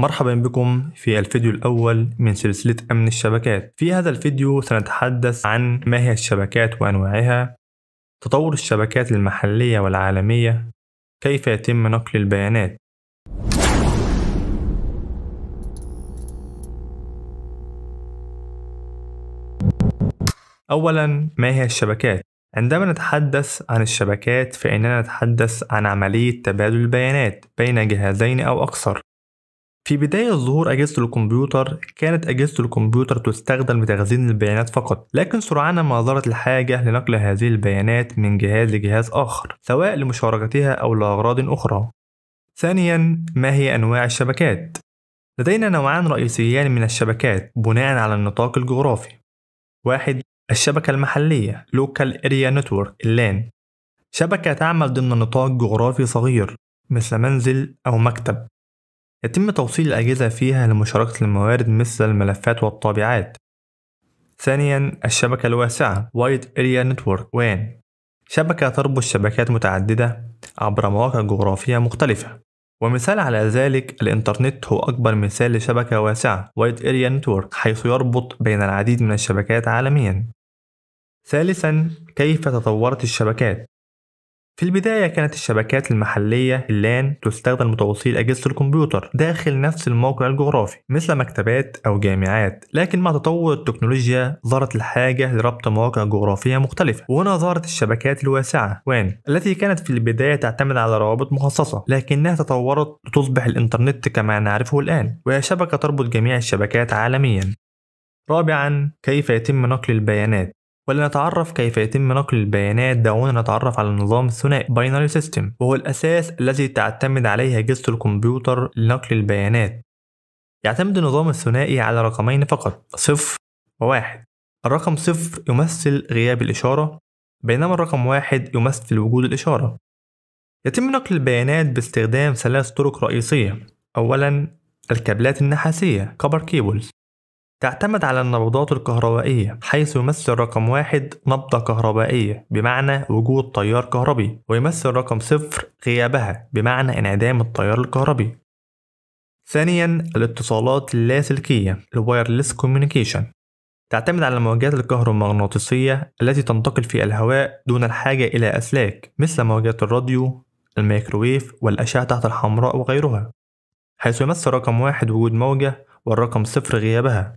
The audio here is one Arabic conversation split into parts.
مرحبا بكم في الفيديو الأول من سلسلة أمن الشبكات في هذا الفيديو سنتحدث عن ما هي الشبكات وأنواعها تطور الشبكات المحلية والعالمية كيف يتم نقل البيانات أولا ما هي الشبكات؟ عندما نتحدث عن الشبكات فإننا نتحدث عن عملية تبادل البيانات بين جهازين أو أكثر في بداية ظهور أجهزة الكمبيوتر كانت أجهزة الكمبيوتر تستخدم لتخزين البيانات فقط لكن سرعان ما ظهرت الحاجة لنقل هذه البيانات من جهاز لجهاز آخر سواء لمشاركتها أو لأغراض أخرى ثانيا ما هي أنواع الشبكات؟ لدينا نوعان رئيسيان من الشبكات بناء على النطاق الجغرافي واحد الشبكة المحلية Local Area Network LAN شبكة تعمل ضمن نطاق جغرافي صغير مثل منزل أو مكتب يتم توصيل الأجهزة فيها لمشاركة الموارد مثل الملفات والطابعات ثانيا الشبكة الواسعة Wide Area Network WAN شبكة تربط شبكات متعددة عبر مواقع جغرافية مختلفة ومثال على ذلك الإنترنت هو أكبر مثال لشبكة واسعة Wide Area Network حيث يربط بين العديد من الشبكات عالميا ثالثا كيف تطورت الشبكات في البداية كانت الشبكات المحلية اللان تستخدم لتوصيل أجهزة الكمبيوتر داخل نفس الموقع الجغرافي مثل مكتبات أو جامعات لكن مع تطور التكنولوجيا ظهرت الحاجة لربط مواقع جغرافية مختلفة وهنا ظهرت الشبكات الواسعة وان التي كانت في البداية تعتمد على روابط مخصصة لكنها تطورت لتصبح الإنترنت كما نعرفه الآن وهي شبكة تربط جميع الشبكات عالميا رابعا كيف يتم نقل البيانات ولنتعرف كيف يتم نقل البيانات دعونا نتعرف على النظام الثنائي باينري سيستم وهو الأساس الذي تعتمد عليه أجهزة الكمبيوتر لنقل البيانات يعتمد النظام الثنائي على رقمين فقط صفر وواحد الرقم صفر يمثل غياب الإشارة بينما الرقم واحد يمثل وجود الإشارة يتم نقل البيانات باستخدام ثلاث طرق رئيسية أولا الكابلات النحاسية كبر كيبلز تعتمد على النبضات الكهربائية حيث يمثل رقم واحد نبضة كهربائية بمعنى وجود تيار كهربي ويمثل رقم صفر غيابها بمعنى انعدام التيار الكهربي ثانيا الاتصالات اللاسلكية الوايرلس كوميونيكيشن تعتمد على الموجات الكهرومغناطيسية التي تنتقل في الهواء دون الحاجة إلى أسلاك مثل موجات الراديو الميكروويف والأشعة تحت الحمراء وغيرها حيث يمثل رقم واحد وجود موجة والرقم صفر غيابها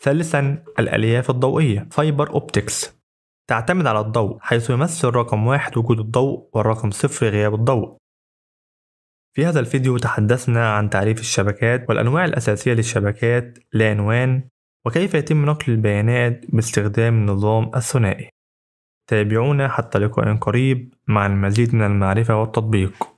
ثالثا الألياف الضوئية فايبر أوبتكس تعتمد على الضوء حيث يمثل رقم واحد وجود الضوء والرقم صفر غياب الضوء في هذا الفيديو تحدثنا عن تعريف الشبكات والأنواع الأساسية للشبكات لعنوان وكيف يتم نقل البيانات باستخدام النظام الثنائي تابعونا حتى لقاء قريب مع المزيد من المعرفة والتطبيق